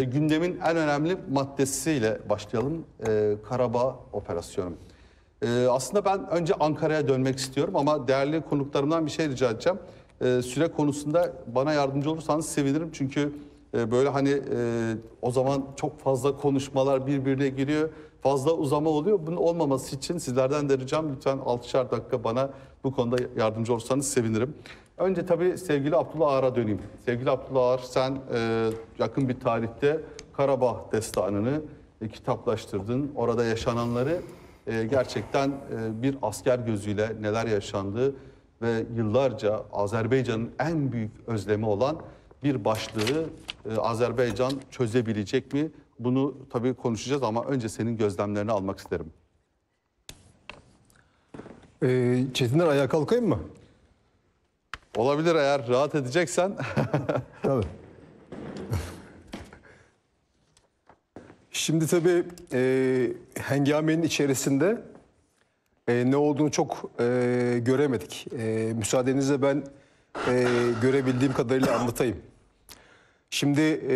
E, gündemin en önemli maddesiyle başlayalım. E, Karabağ operasyonu. E, aslında ben önce Ankara'ya dönmek istiyorum ama değerli konuklarımdan bir şey rica edeceğim. E, süre konusunda bana yardımcı olursanız sevinirim. Çünkü e, böyle hani e, o zaman çok fazla konuşmalar birbirine giriyor. Fazla uzama oluyor. Bunun olmaması için sizlerden de ricam lütfen 6'şar dakika bana bu konuda yardımcı olursanız sevinirim. Önce tabii sevgili Abdullah Ağar'a döneyim. Sevgili Abdullah Ağar sen e, yakın bir tarihte Karabağ destanını e, kitaplaştırdın. Orada yaşananları e, gerçekten e, bir asker gözüyle neler yaşandı ve yıllarca Azerbaycan'ın en büyük özlemi olan bir başlığı e, Azerbaycan çözebilecek mi? Bunu tabii konuşacağız ama önce senin gözlemlerini almak isterim. Ee, Çetinler ayağa kalkayım mı? Olabilir eğer rahat edeceksen. Tabii. Şimdi tabii e, hengamenin içerisinde e, ne olduğunu çok e, göremedik. E, müsaadenizle ben e, görebildiğim kadarıyla anlatayım. Şimdi e,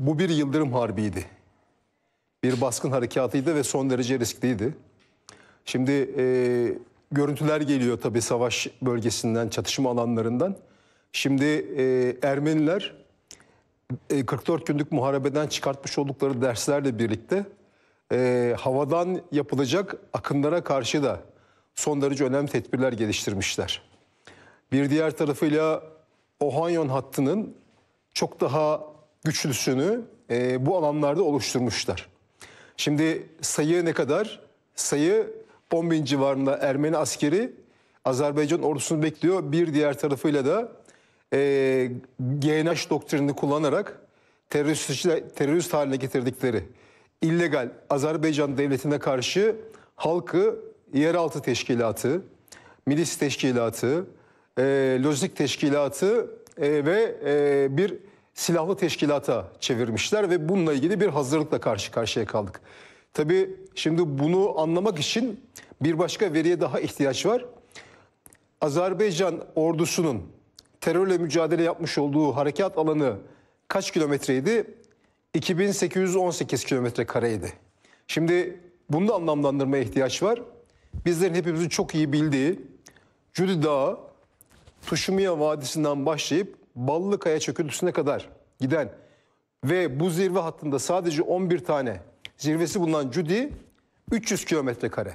bu bir yıldırım harbiydi. Bir baskın harekatıydı ve son derece riskliydi. Şimdi e, görüntüler geliyor tabii savaş bölgesinden, çatışma alanlarından. Şimdi e, Ermeniler e, 44 günlük muharebeden çıkartmış oldukları derslerle birlikte e, havadan yapılacak akınlara karşı da son derece önemli tedbirler geliştirmişler. Bir diğer tarafıyla Ohanyon hattının çok daha güçlüsünü e, bu alanlarda oluşturmuşlar. Şimdi sayı ne kadar? Sayı 10 bin civarında Ermeni askeri Azerbaycan ordusunu bekliyor. Bir diğer tarafıyla da e, GNH doktrinini kullanarak terörist, terörist haline getirdikleri illegal Azerbaycan devletine karşı halkı yeraltı teşkilatı, milis teşkilatı, e, lojistik teşkilatı e, ve e, bir silahlı teşkilata çevirmişler ve bununla ilgili bir hazırlıkla karşı karşıya kaldık. Tabii şimdi bunu anlamak için bir başka veriye daha ihtiyaç var. Azerbaycan ordusunun terörle mücadele yapmış olduğu harekat alanı kaç kilometreydi? 2818 kilometre kareydi. Şimdi bunu da anlamlandırmaya ihtiyaç var. Bizlerin hepimizin çok iyi bildiği Cudi Dağı, Tuşumiya Vadisi'nden başlayıp Ballıkaya çöküntüsüne kadar giden ve bu zirve hattında sadece 11 tane zirvesi bulunan Cudi 300 kilometre kare.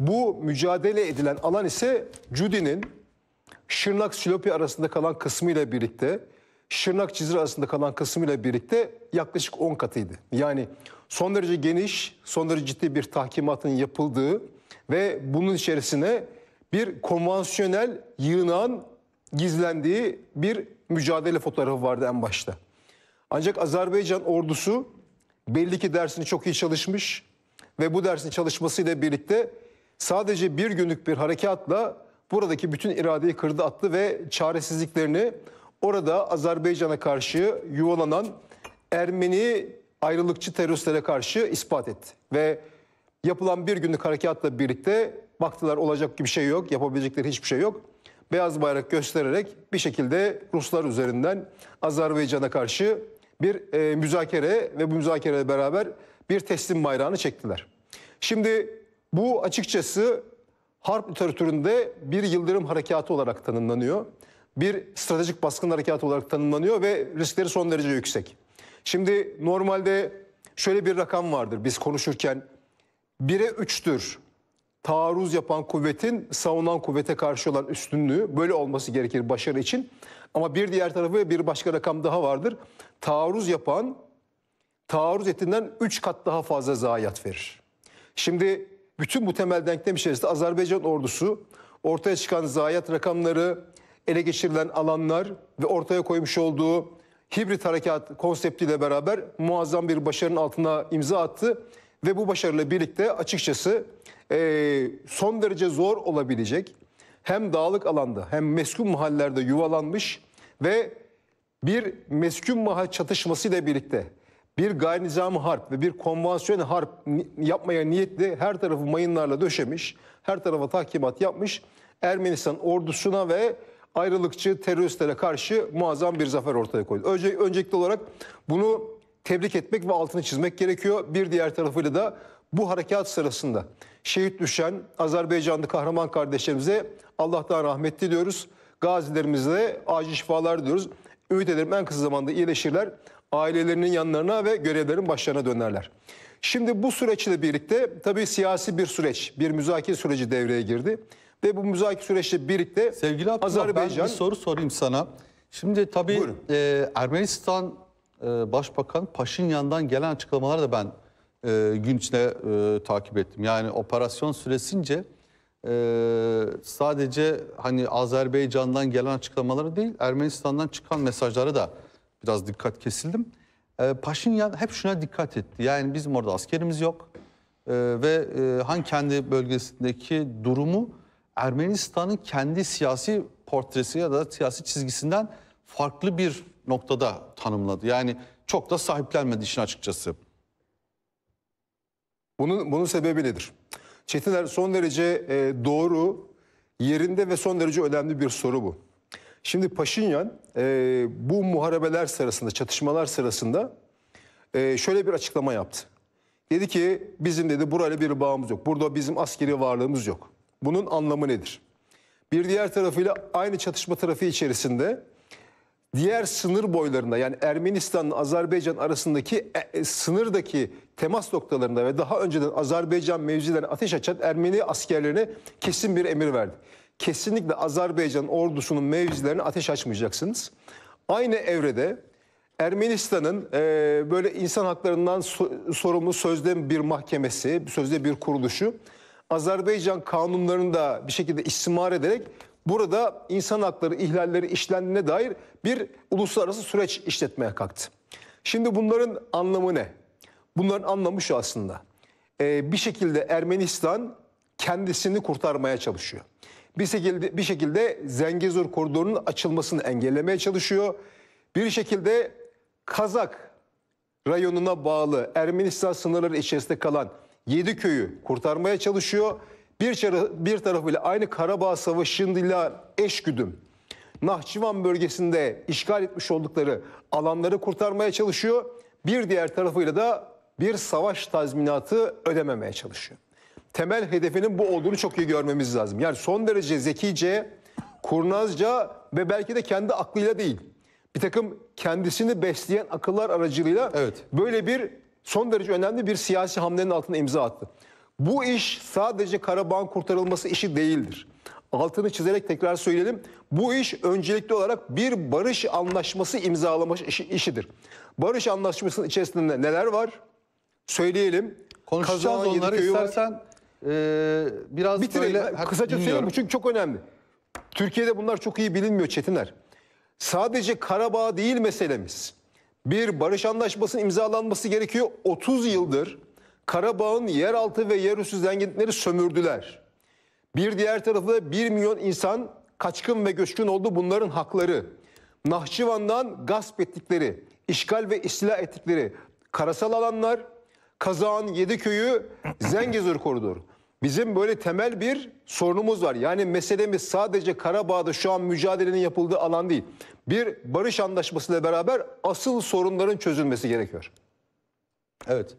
Bu mücadele edilen alan ise Cudi'nin Şırnak Silopi arasında kalan kısmıyla birlikte Şırnak Cizre arasında kalan kısmıyla birlikte yaklaşık 10 katıydı. Yani son derece geniş, son derece ciddi bir tahkimatın yapıldığı ve bunun içerisine bir konvansiyonel yığınan gizlendiği bir mücadele fotoğrafı vardı en başta. Ancak Azerbaycan ordusu belli ki dersini çok iyi çalışmış ve bu dersin çalışmasıyla birlikte sadece bir günlük bir harekatla buradaki bütün iradeyi kırdı attı ve çaresizliklerini orada Azerbaycan'a karşı yuvalanan Ermeni ayrılıkçı teröristlere karşı ispat etti. Ve yapılan bir günlük harekatla birlikte baktılar olacak gibi şey yok, yapabilecekleri hiçbir şey yok. Beyaz bayrak göstererek bir şekilde Ruslar üzerinden Azerbaycan'a karşı bir e, müzakere ve bu müzakereyle beraber bir teslim bayrağını çektiler. Şimdi bu açıkçası harp literatüründe bir yıldırım harekatı olarak tanımlanıyor. Bir stratejik baskın harekatı olarak tanımlanıyor ve riskleri son derece yüksek. Şimdi normalde şöyle bir rakam vardır biz konuşurken. 1'e 3'tür taarruz yapan kuvvetin savunan kuvvete karşı olan üstünlüğü böyle olması gerekir başarı için. Ama bir diğer tarafı bir başka rakam daha vardır. Taarruz yapan taarruz ettiğinden 3 kat daha fazla zayiat verir. Şimdi bütün bu temel denklem içerisinde Azerbaycan ordusu ortaya çıkan zayiat rakamları, ele geçirilen alanlar ve ortaya koymuş olduğu hibrit harekat konseptiyle beraber muazzam bir başarının altına imza attı ve bu başarıyla birlikte açıkçası e, son derece zor olabilecek hem dağlık alanda hem meskun mahallelerde yuvalanmış ve bir meskun mahal çatışması ile birlikte bir gayri nizami harp ve bir konvansiyonel harp yapmaya niyetli her tarafı mayınlarla döşemiş, her tarafa tahkimat yapmış Ermenistan ordusuna ve ayrılıkçı teröristlere karşı muazzam bir zafer ortaya koydu. Önce, öncelikli olarak bunu tebrik etmek ve altını çizmek gerekiyor. Bir diğer tarafıyla da bu harekat sırasında şehit düşen Azerbaycanlı kahraman kardeşlerimize Allah'tan rahmet diliyoruz. Gazilerimize acil şifalar diliyoruz. Ümit ederim en kısa zamanda iyileşirler. Ailelerinin yanlarına ve görevlerin başlarına dönerler. Şimdi bu süreçle birlikte tabii siyasi bir süreç, bir müzakere süreci devreye girdi. Ve bu müzakere süreçle birlikte Sevgili Abdullah, Azerbaycan... ben soru sorayım sana. Şimdi tabii e, Ermenistan e, Başbakan Paşinyan'dan gelen açıklamaları da ben e, gün içinde e, takip ettim. Yani operasyon süresince e, sadece hani Azerbaycan'dan gelen açıklamaları değil Ermenistan'dan çıkan mesajları da biraz dikkat kesildim. E, Paşinyan hep şuna dikkat etti. Yani bizim orada askerimiz yok e, ve e, Han kendi bölgesindeki durumu Ermenistan'ın kendi siyasi portresi ya da siyasi çizgisinden farklı bir noktada tanımladı. Yani çok da sahiplenmedi işin açıkçası. Bunun, bunun sebebi nedir? Çetiner son derece e, doğru, yerinde ve son derece önemli bir soru bu. Şimdi Paşinyan e, bu muharebeler sırasında, çatışmalar sırasında e, şöyle bir açıklama yaptı. Dedi ki bizim dedi burayla bir bağımız yok. Burada bizim askeri varlığımız yok. Bunun anlamı nedir? Bir diğer tarafıyla aynı çatışma tarafı içerisinde diğer sınır boylarında yani ermenistan Azerbaycan arasındaki e, e, sınırdaki temas noktalarında ve daha önceden Azerbaycan mevzilerine ateş açan Ermeni askerlerine kesin bir emir verdi. Kesinlikle Azerbaycan ordusunun mevzilerine ateş açmayacaksınız. Aynı evrede Ermenistan'ın e, böyle insan haklarından so sorumlu sözde bir mahkemesi, sözde bir kuruluşu Azerbaycan kanunlarını da bir şekilde istismar ederek burada insan hakları ihlalleri işlendiğine dair bir uluslararası süreç işletmeye kalktı. Şimdi bunların anlamı ne? Bunların anlamı şu aslında. Ee, bir şekilde Ermenistan kendisini kurtarmaya çalışıyor. Bir şekilde, bir şekilde Zengezur koridorunun açılmasını engellemeye çalışıyor. Bir şekilde Kazak rayonuna bağlı Ermenistan sınırları içerisinde kalan 7 köyü kurtarmaya çalışıyor. Bir, tarafı, bir tarafıyla aynı Karabağ Savaşı'nda eşgüdüm Nahçıvan bölgesinde işgal etmiş oldukları alanları kurtarmaya çalışıyor. Bir diğer tarafıyla da bir savaş tazminatı ödememeye çalışıyor. Temel hedefinin bu olduğunu çok iyi görmemiz lazım. Yani son derece zekice, kurnazca ve belki de kendi aklıyla değil. Bir takım kendisini besleyen akıllar aracılığıyla evet. böyle bir son derece önemli bir siyasi hamlenin altına imza attı. Bu iş sadece Karabağ'ın kurtarılması işi değildir. Altını çizerek tekrar söyleyelim. Bu iş öncelikli olarak bir barış anlaşması imzalama işi, işidir. Barış anlaşmasının içerisinde neler var? Söyleyelim. Konuşacağız Kazağın onları istersen e, biraz Bitirelim. böyle... Ben kısaca söyleyeyim çünkü çok önemli. Türkiye'de bunlar çok iyi bilinmiyor Çetiner. Sadece Karabağ değil meselemiz. Bir barış anlaşmasının imzalanması gerekiyor. 30 yıldır Karabağ'ın yeraltı ve yerüstü zenginlikleri sömürdüler. Bir diğer tarafı da 1 milyon insan kaçkın ve göçkün oldu bunların hakları. Nahçıvan'dan gasp ettikleri, işgal ve istila ettikleri karasal alanlar, 7 köyü, Zengezur koridoru. Bizim böyle temel bir sorunumuz var. Yani meselemiz sadece Karabağ'da şu an mücadelenin yapıldığı alan değil. Bir barış anlaşmasıyla beraber asıl sorunların çözülmesi gerekiyor. Evet.